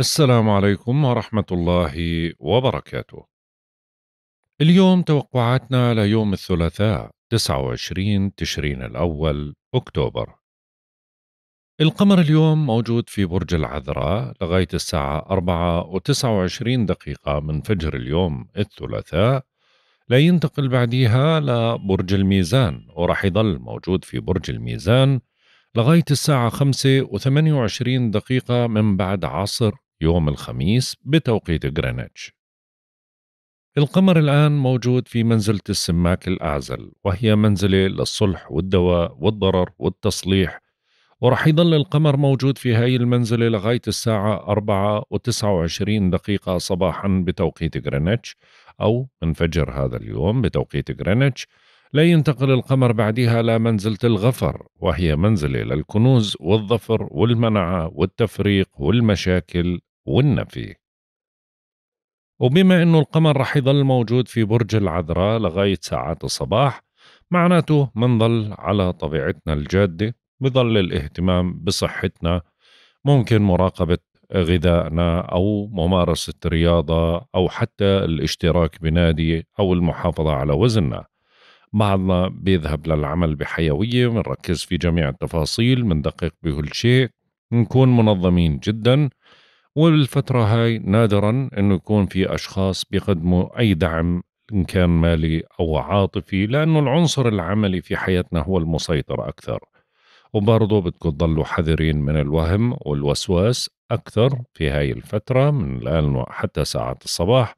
السلام عليكم ورحمة الله وبركاته. اليوم توقعاتنا ليوم الثلاثاء 29 تشرين الأول أكتوبر. القمر اليوم موجود في برج العذراء لغاية الساعة 4 و29 دقيقة من فجر اليوم الثلاثاء لا ينتقل بعديها لبرج الميزان وراح يظل موجود في برج الميزان لغاية الساعة 5 و28 دقيقة من بعد عصر يوم الخميس بتوقيت غرينتش القمر الآن موجود في منزلة السماك الأعزل وهي منزلة للصلح والدواء والضرر والتصليح ورح يضل القمر موجود في هاي المنزلة لغاية الساعة 4 و29 دقيقة صباحا بتوقيت غرينتش أو من فجر هذا اليوم بتوقيت غرينتش لا ينتقل القمر بعدها لمنزلة الغفر وهي منزلة للكنوز والظفر والمنعة والتفريق والمشاكل والنفي وبما أنه القمر رح يضل موجود في برج العذراء لغاية ساعات الصباح معناته منضل على طبيعتنا الجادة بضل الاهتمام بصحتنا ممكن مراقبة غذائنا أو ممارسة رياضة أو حتى الاشتراك بنادي أو المحافظة على وزننا بعضنا بيذهب للعمل بحيوية منركز في جميع التفاصيل مندقق بكل شيء نكون منظمين جدا والفترة هاي نادرا أنه يكون في أشخاص بيقدموا أي دعم إن كان مالي أو عاطفي لأنه العنصر العملي في حياتنا هو المسيطر أكثر وبرضه بدكم تضلوا حذرين من الوهم والوسواس أكثر في هاي الفترة من الآن حتى ساعة الصباح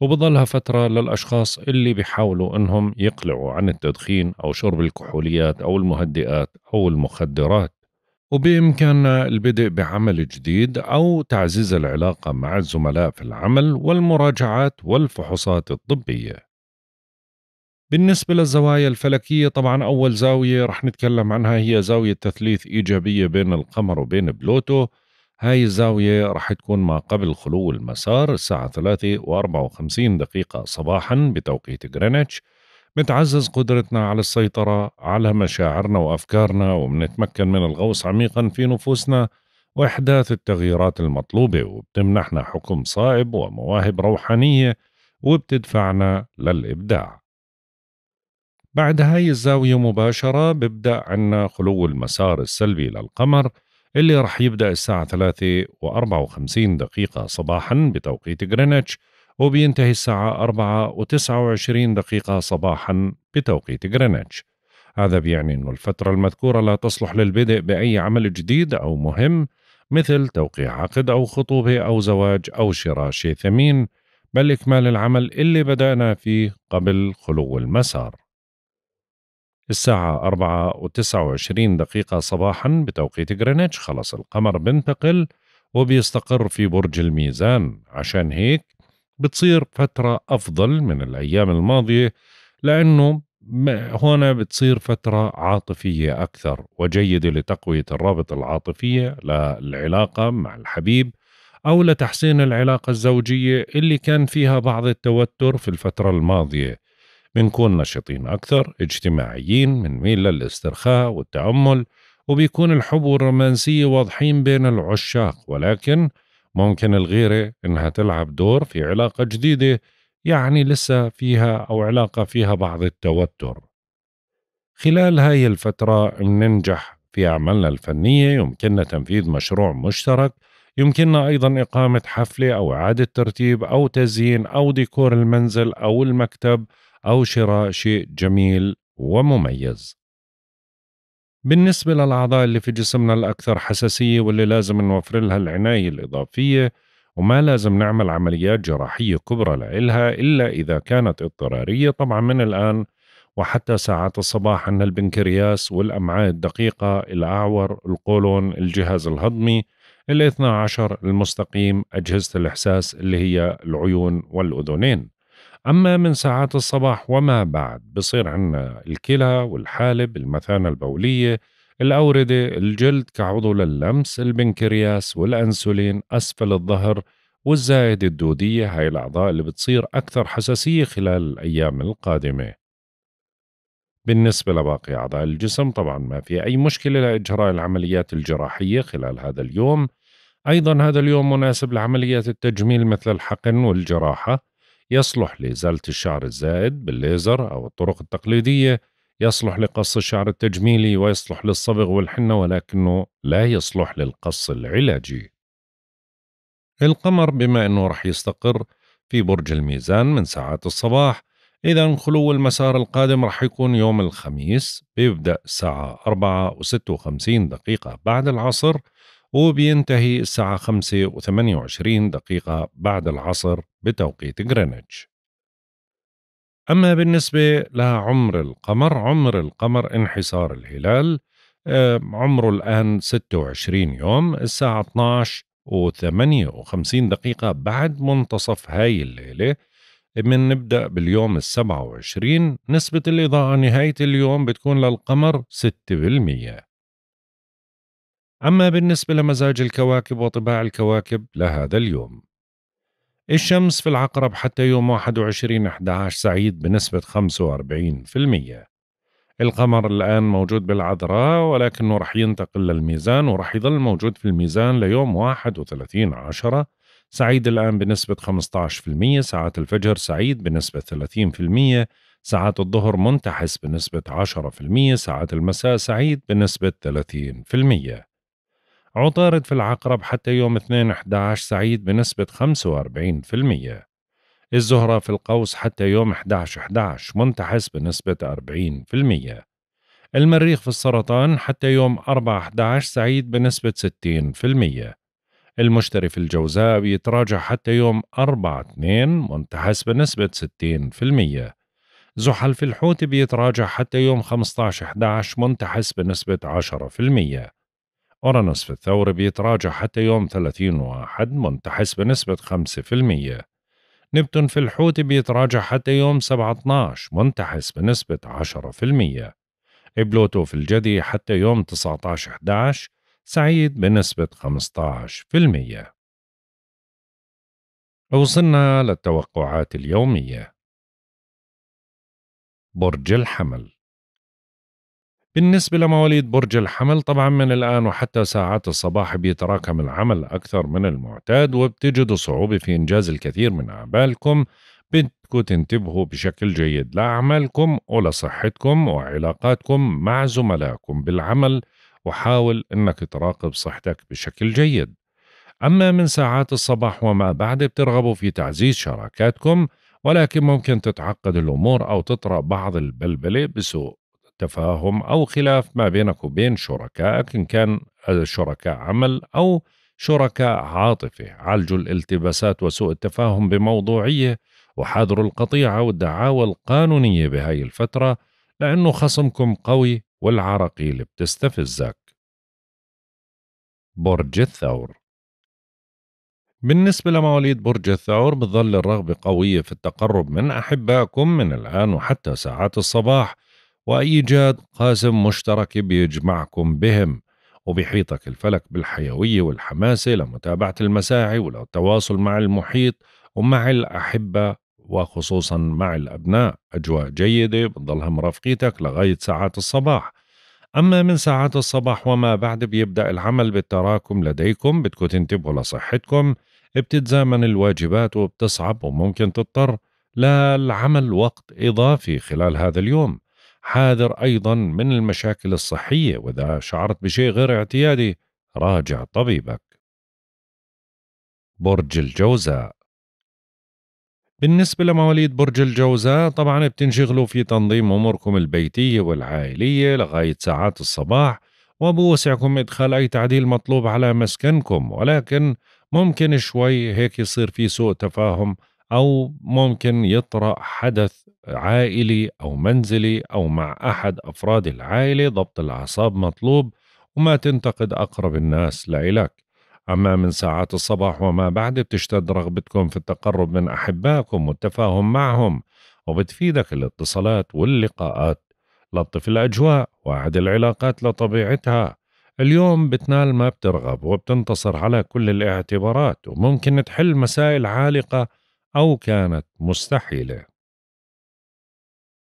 وبضلها فترة للأشخاص اللي بيحاولوا أنهم يقلعوا عن التدخين أو شرب الكحوليات أو المهدئات أو المخدرات وبإمكاننا البدء بعمل جديد أو تعزيز العلاقة مع الزملاء في العمل والمراجعات والفحوصات الطبية. بالنسبة للزوايا الفلكية طبعا أول زاوية رح نتكلم عنها هي زاوية تثليث إيجابية بين القمر وبين بلوتو هاي الزاوية رح تكون ما قبل خلو المسار الساعة 3 و54 دقيقة صباحا بتوقيت غرينتش بتعزز قدرتنا على السيطرة على مشاعرنا وأفكارنا وبنتمكن من الغوص عميقا في نفوسنا وإحداث التغييرات المطلوبة وبتمنحنا حكم صائب ومواهب روحانية وبتدفعنا للإبداع بعد هاي الزاوية مباشرة ببدأ عنا خلو المسار السلبي للقمر اللي رح يبدأ الساعة 3 و54 دقيقة صباحا بتوقيت غرينتش وبينتهي الساعة 4 و29 دقيقة صباحا بتوقيت غرينتش هذا بيعني أن الفترة المذكورة لا تصلح للبدء بأي عمل جديد أو مهم مثل توقيع عقد أو خطوبة أو زواج أو شراء شيء ثمين بل إكمال العمل اللي بدأنا فيه قبل خلو المسار الساعة 4 و29 دقيقة صباحا بتوقيت غرينتش خلص القمر بنتقل وبيستقر في برج الميزان عشان هيك بتصير فترة أفضل من الأيام الماضية لأنه هنا بتصير فترة عاطفية أكثر وجيدة لتقوية الرابط العاطفية للعلاقة مع الحبيب أو لتحسين العلاقة الزوجية اللي كان فيها بعض التوتر في الفترة الماضية بنكون نشطين أكثر اجتماعيين بنميل للاسترخاء والتأمل وبيكون الحب والرومانسية واضحين بين العشاق ولكن ممكن الغيرة إنها تلعب دور في علاقة جديدة يعني لسه فيها أو علاقة فيها بعض التوتر خلال هاي الفترة مننجح في أعمالنا الفنية يمكننا تنفيذ مشروع مشترك يمكننا أيضا إقامة حفلة أو إعادة ترتيب أو تزيين أو ديكور المنزل أو المكتب أو شراء شيء جميل ومميز بالنسبة للأعضاء اللي في جسمنا الأكثر حساسية واللي لازم نوفر لها العناية الإضافية وما لازم نعمل عمليات جراحية كبرى لإلها إلا إذا كانت اضطرارية طبعا من الآن وحتى ساعات الصباح عندنا البنكرياس والأمعاء الدقيقة الأعور القولون الجهاز الهضمي الاثنى عشر المستقيم أجهزة الإحساس اللي هي العيون والأذنين أما من ساعات الصباح وما بعد بصير عندنا الكلى والحالب المثانة البولية الأوردة الجلد كعضو للمس البنكرياس والأنسولين أسفل الظهر والزائدة الدودية هاي الأعضاء اللي بتصير أكثر حساسية خلال الأيام القادمة بالنسبة لباقي أعضاء الجسم طبعا ما في أي مشكلة لإجراء العمليات الجراحية خلال هذا اليوم أيضا هذا اليوم مناسب لعمليات التجميل مثل الحقن والجراحة يصلح لإزالة الشعر الزائد بالليزر أو الطرق التقليدية يصلح لقص الشعر التجميلي ويصلح للصبغ والحنة ولكنه لا يصلح للقص العلاجي القمر بما أنه رح يستقر في برج الميزان من ساعات الصباح إذا خلو المسار القادم رح يكون يوم الخميس بيبدأ الساعة 4 و 56 دقيقة بعد العصر وبينتهي الساعة 5 و 28 دقيقة بعد العصر بتوقيت غرينتش أما بالنسبة لعمر القمر عمر القمر انحسار الهلال عمره الآن 26 يوم الساعة 12 و 58 دقيقة بعد منتصف هاي الليلة من نبدأ باليوم ال 27 نسبة الإضاءة نهاية اليوم بتكون للقمر 6% أما بالنسبة لمزاج الكواكب وطباع الكواكب لهذا اليوم الشمس في العقرب حتى يوم 21 11 سعيد بنسبة 45% القمر الآن موجود بالعذراء ولكنه رح ينتقل للميزان ورح يظل موجود في الميزان ليوم 31 10 سعيد الآن بنسبة 15% ساعات الفجر سعيد بنسبة 30% ساعات الظهر منتحس بنسبة 10% ساعات المساء سعيد بنسبة 30% عطارد في العقرب حتى يوم 2/11 سعيد بنسبة 45% الزهرة في القوس حتى يوم 11/11 منتحس بنسبة 40% المريخ في السرطان حتى يوم 4/11 سعيد بنسبة 60% المشتري في الجوزاء بيتراجع حتى يوم 4/2 منتحس بنسبة 60% زحل في الحوت بيتراجع حتى يوم 15/11 منتحس بنسبة 10% أورانوس في الثور بيتراجع حتى يوم 30 واحد منتحس بنسبة 5% نبتون في الحوت بيتراجع حتى يوم 17 منتحس بنسبة 10% بلوتو في الجدي حتى يوم 19 11 سعيد بنسبة 15% وصلنا للتوقعات اليومية برج الحمل بالنسبة لمواليد برج الحمل طبعا من الآن وحتى ساعات الصباح بيتراكم العمل أكثر من المعتاد وبتجدوا صعوبة في إنجاز الكثير من أعمالكم بدكم تنتبهوا بشكل جيد لأعمالكم ولصحتكم وعلاقاتكم مع زملائكم بالعمل وحاول أنك تراقب صحتك بشكل جيد أما من ساعات الصباح وما بعد بترغبوا في تعزيز شراكاتكم ولكن ممكن تتعقد الأمور أو تطرأ بعض البلبلة بسوء تفاهم أو خلاف ما بينك وبين شركائك إن كان شركاء عمل أو شركاء عاطفة عالجوا الالتباسات وسوء التفاهم بموضوعية وحاذروا القطيعة والدعاوى القانونية بهاي الفترة لأنه خصمكم قوي والعراقيل بتستفزك برج الثور بالنسبة لمواليد برج الثور بتظل الرغبة قوية في التقرب من أحبائكم من الآن وحتى ساعات الصباح وإيجاد قاسم مشترك بيجمعكم بهم وبيحيطك الفلك بالحيوية والحماسة لمتابعة المساعي والتواصل مع المحيط ومع الأحبة وخصوصا مع الأبناء أجواء جيدة بتضلها مرافقيتك لغاية ساعات الصباح أما من ساعات الصباح وما بعد بيبدأ العمل بالتراكم لديكم بدكم تنتبهوا لصحتكم بتتزامن الواجبات وبتصعب وممكن تضطر للعمل وقت إضافي خلال هذا اليوم حاذر أيضا من المشاكل الصحية وإذا شعرت بشيء غير اعتيادي راجع طبيبك برج الجوزاء بالنسبة لمواليد برج الجوزاء طبعا بتنشغلوا في تنظيم أموركم البيتية والعائلية لغاية ساعات الصباح وبوسعكم إدخال أي تعديل مطلوب على مسكنكم ولكن ممكن شوي هيك يصير في سوء تفاهم أو ممكن يطرأ حدث عائلي أو منزلي أو مع أحد أفراد العائلة ضبط الأعصاب مطلوب وما تنتقد أقرب الناس لإلك أما من ساعات الصباح وما بعد بتشتد رغبتكم في التقرب من أحبائكم والتفاهم معهم وبتفيدك الاتصالات واللقاءات لطف الأجواء وأعد العلاقات لطبيعتها اليوم بتنال ما بترغب وبتنتصر على كل الاعتبارات وممكن تحل مسائل عالقة أو كانت مستحيلة.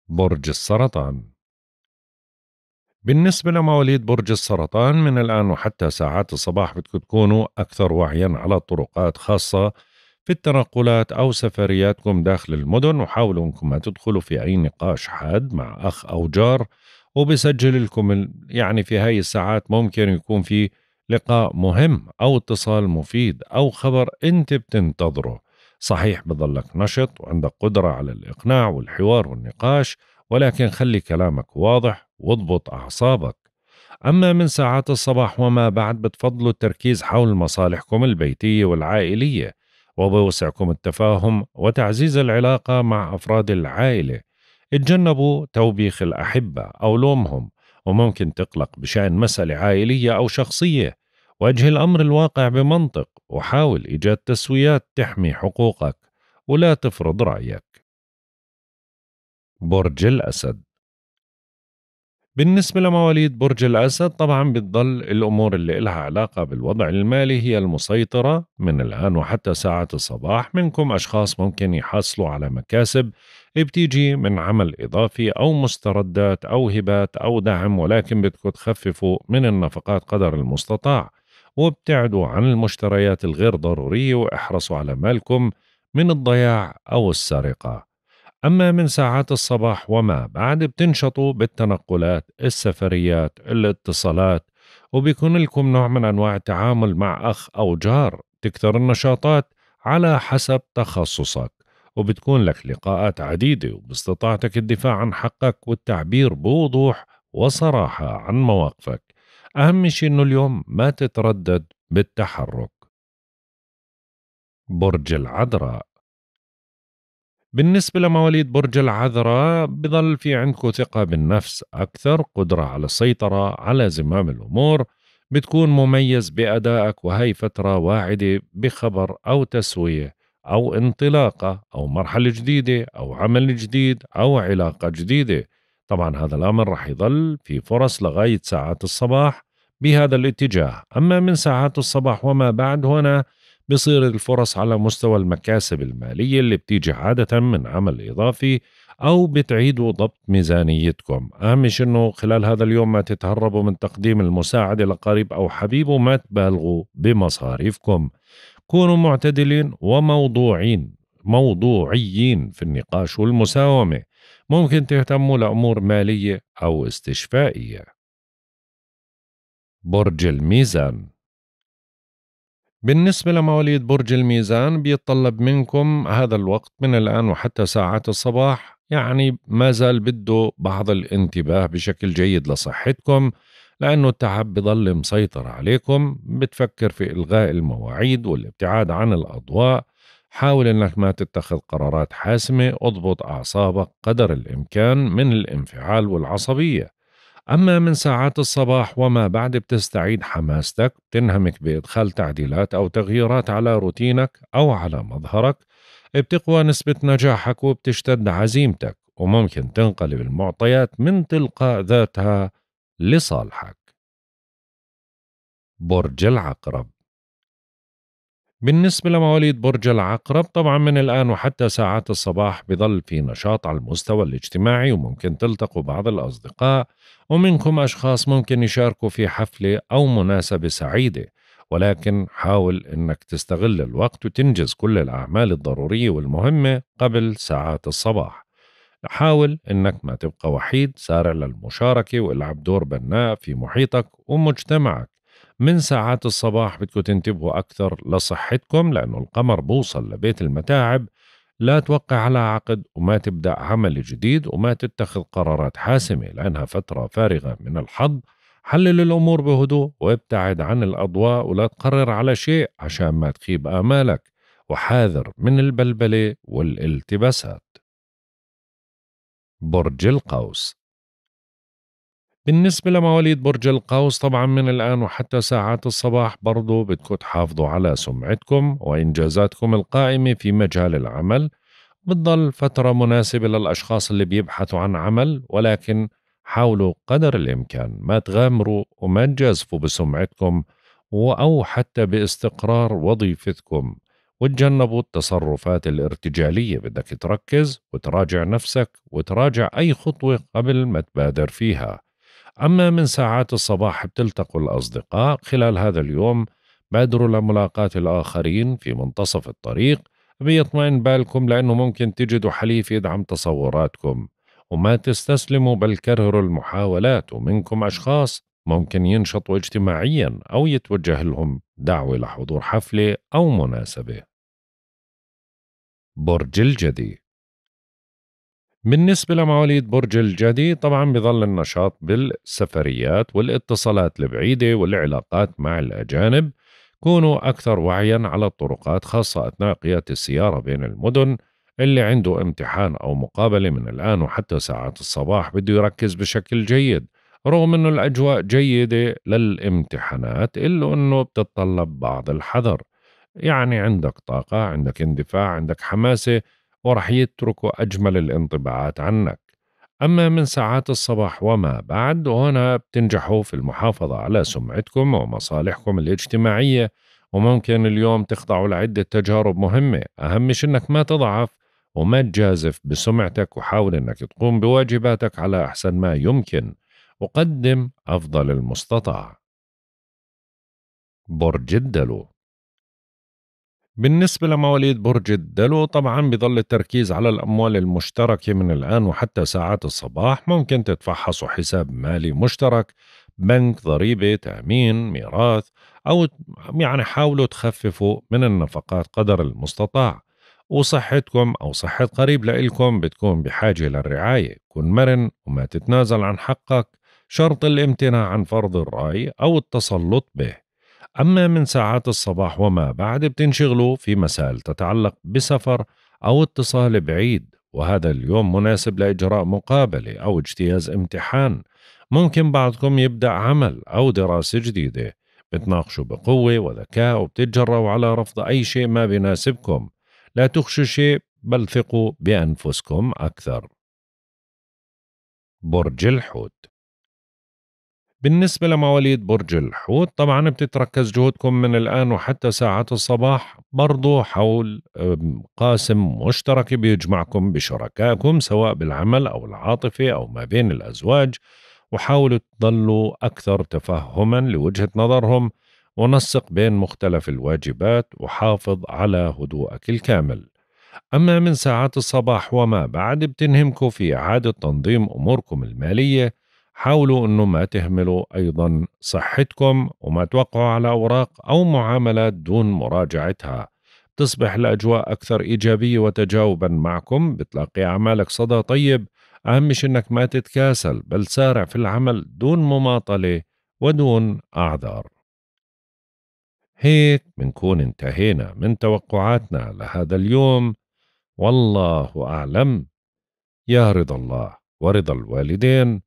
برج السرطان بالنسبة لمواليد برج السرطان من الآن وحتى ساعات الصباح بدكم تكونوا أكثر وعيا على الطرقات خاصة في التنقلات أو سفرياتكم داخل المدن وحاولوا أنكم ما تدخلوا في أي نقاش حاد مع أخ أو جار وبسجل لكم يعني في هاي الساعات ممكن يكون في لقاء مهم أو اتصال مفيد أو خبر أنت بتنتظره صحيح بظلك نشط وعندك قدرة على الإقناع والحوار والنقاش ولكن خلي كلامك واضح واضبط أعصابك أما من ساعات الصباح وما بعد بتفضلوا التركيز حول مصالحكم البيتية والعائلية وبوسعكم التفاهم وتعزيز العلاقة مع أفراد العائلة اتجنبوا توبيخ الأحبة أو لومهم وممكن تقلق بشأن مسألة عائلية أو شخصية وجه الأمر الواقع بمنطق وحاول إيجاد تسويات تحمي حقوقك ولا تفرض رأيك برج الأسد بالنسبة لمواليد برج الأسد طبعا بتضل الأمور اللي إلها علاقة بالوضع المالي هي المسيطرة من الآن وحتى ساعة الصباح منكم أشخاص ممكن يحصلوا على مكاسب بتيجي من عمل إضافي أو مستردات أو هبات أو دعم ولكن بدكم تخففوا من النفقات قدر المستطاع وابتعدوا عن المشتريات الغير ضرورية واحرصوا على مالكم من الضياع أو السرقة أما من ساعات الصباح وما بعد بتنشطوا بالتنقلات السفريات الاتصالات وبيكون لكم نوع من أنواع التعامل مع أخ أو جار تكثر النشاطات على حسب تخصصك وبتكون لك لقاءات عديدة وباستطاعتك الدفاع عن حقك والتعبير بوضوح وصراحة عن مواقفك أهم شيء إنه اليوم ما تتردد بالتحرك برج العذراء بالنسبة لمواليد برج العذراء بضل في عندكم ثقة بالنفس أكثر قدرة على السيطرة على زمام الأمور بتكون مميز بأدائك وهي فترة واعدة بخبر أو تسوية أو انطلاقة أو مرحلة جديدة أو عمل جديد أو علاقة جديدة طبعا هذا الأمر رح يظل في فرص لغاية ساعات الصباح بهذا الاتجاه أما من ساعات الصباح وما بعد هنا بصير الفرص على مستوى المكاسب المالية اللي بتيجي عادة من عمل إضافي أو بتعيدوا ضبط ميزانيتكم أهم شيء أنه خلال هذا اليوم ما تتهربوا من تقديم المساعدة لقريب أو حبيب وما تبالغوا بمصاريفكم كونوا معتدلين وموضوعين موضوعيين في النقاش والمساومة ممكن تهتموا لأمور مالية أو استشفائية برج الميزان بالنسبة لمواليد برج الميزان بيتطلب منكم هذا الوقت من الآن وحتى ساعات الصباح يعني ما زال بده بعض الانتباه بشكل جيد لصحتكم لأنه التعب بضل مسيطر عليكم بتفكر في إلغاء المواعيد والابتعاد عن الأضواء حاول انك ما تتخذ قرارات حاسمه اضبط اعصابك قدر الامكان من الانفعال والعصبيه اما من ساعات الصباح وما بعد بتستعيد حماستك بتنهمك بادخال تعديلات او تغييرات على روتينك او على مظهرك بتقوى نسبه نجاحك وبتشتد عزيمتك وممكن تنقلب المعطيات من تلقاء ذاتها لصالحك برج العقرب بالنسبة لمواليد برج العقرب طبعا من الآن وحتى ساعات الصباح بظل في نشاط على المستوى الاجتماعي وممكن تلتقوا بعض الأصدقاء ومنكم أشخاص ممكن يشاركوا في حفلة أو مناسبة سعيدة ولكن حاول أنك تستغل الوقت وتنجز كل الأعمال الضرورية والمهمة قبل ساعات الصباح حاول أنك ما تبقى وحيد سارع للمشاركة والعب دور بناء في محيطك ومجتمعك من ساعات الصباح بدكم تنتبهوا أكثر لصحتكم لأنه القمر بوصل لبيت المتاعب لا توقع على عقد وما تبدأ عمل جديد وما تتخذ قرارات حاسمة لأنها فترة فارغة من الحظ حلل الأمور بهدوء وابتعد عن الأضواء ولا تقرر على شيء عشان ما تخيب آمالك وحاذر من البلبلة والالتباسات برج القوس بالنسبة لمواليد برج القوس طبعا من الآن وحتى ساعات الصباح برضو بدكم تحافظوا على سمعتكم وإنجازاتكم القائمة في مجال العمل بتضل فترة مناسبة للأشخاص اللي بيبحثوا عن عمل ولكن حاولوا قدر الإمكان ما تغامروا وما تجازفوا بسمعتكم أو حتى باستقرار وظيفتكم وتجنبوا التصرفات الارتجالية بدك تركز وتراجع نفسك وتراجع أي خطوة قبل ما تبادر فيها أما من ساعات الصباح بتلتقوا الأصدقاء خلال هذا اليوم بادروا لملاقاة الآخرين في منتصف الطريق بيطمئن بالكم لأنه ممكن تجدوا حليف يدعم تصوراتكم وما تستسلموا بل كرروا المحاولات ومنكم أشخاص ممكن ينشطوا اجتماعيا أو يتوجه لهم دعوة لحضور حفلة أو مناسبة برج الجدي بالنسبة لمواليد برج الجدي طبعا بظل النشاط بالسفريات والاتصالات البعيدة والعلاقات مع الأجانب كونوا أكثر وعيا على الطرقات خاصة أثناء قيادة السيارة بين المدن اللي عنده امتحان أو مقابلة من الآن وحتى ساعات الصباح بده يركز بشكل جيد رغم أنه الأجواء جيدة للامتحانات إلا أنه بتتطلب بعض الحذر يعني عندك طاقة عندك اندفاع عندك حماسة وراح يتركوا أجمل الانطباعات عنك أما من ساعات الصباح وما بعد هنا بتنجحوا في المحافظة على سمعتكم ومصالحكم الاجتماعية وممكن اليوم تخضعوا لعدة تجارب مهمة أهم شيء أنك ما تضعف وما تجازف بسمعتك وحاول أنك تقوم بواجباتك على أحسن ما يمكن وقدم أفضل المستطاع برج الدلو بالنسبة لمواليد برج الدلو طبعا بضل التركيز على الأموال المشتركة من الآن وحتى ساعات الصباح ممكن تتفحصوا حساب مالي مشترك بنك ضريبة تأمين ميراث أو يعني حاولوا تخففوا من النفقات قدر المستطاع وصحتكم أو صحة قريب لإلكم بتكون بحاجة للرعاية كن مرن وما تتنازل عن حقك شرط الامتناع عن فرض الرأي أو التسلط به أما من ساعات الصباح وما بعد بتنشغلوا في مسائل تتعلق بسفر أو اتصال بعيد وهذا اليوم مناسب لإجراء مقابلة أو اجتياز امتحان ممكن بعضكم يبدأ عمل أو دراسة جديدة بتناقشوا بقوة وذكاء وبتتجرأوا على رفض أي شيء ما بيناسبكم لا تخشوا شيء بل ثقوا بأنفسكم أكثر برج الحوت بالنسبة لمواليد برج الحوت طبعا بتتركز جهودكم من الآن وحتى ساعات الصباح برضو حول قاسم مشترك بيجمعكم بشركائكم سواء بالعمل أو العاطفة أو ما بين الأزواج وحاولوا تضلوا أكثر تفهما لوجهة نظرهم ونسق بين مختلف الواجبات وحافظ على هدوءك الكامل أما من ساعات الصباح وما بعد بتنهمكم في إعادة تنظيم أموركم المالية حاولوا انه ما تهملوا ايضا صحتكم وما توقعوا على اوراق او معاملات دون مراجعتها تصبح الاجواء اكثر ايجابيه وتجاوبا معكم بتلاقي اعمالك صدى طيب اهم شيء انك ما تتكاسل بل سارع في العمل دون مماطله ودون اعذار هيك بنكون انتهينا من توقعاتنا لهذا اليوم والله اعلم يا رضا الله ورضا الوالدين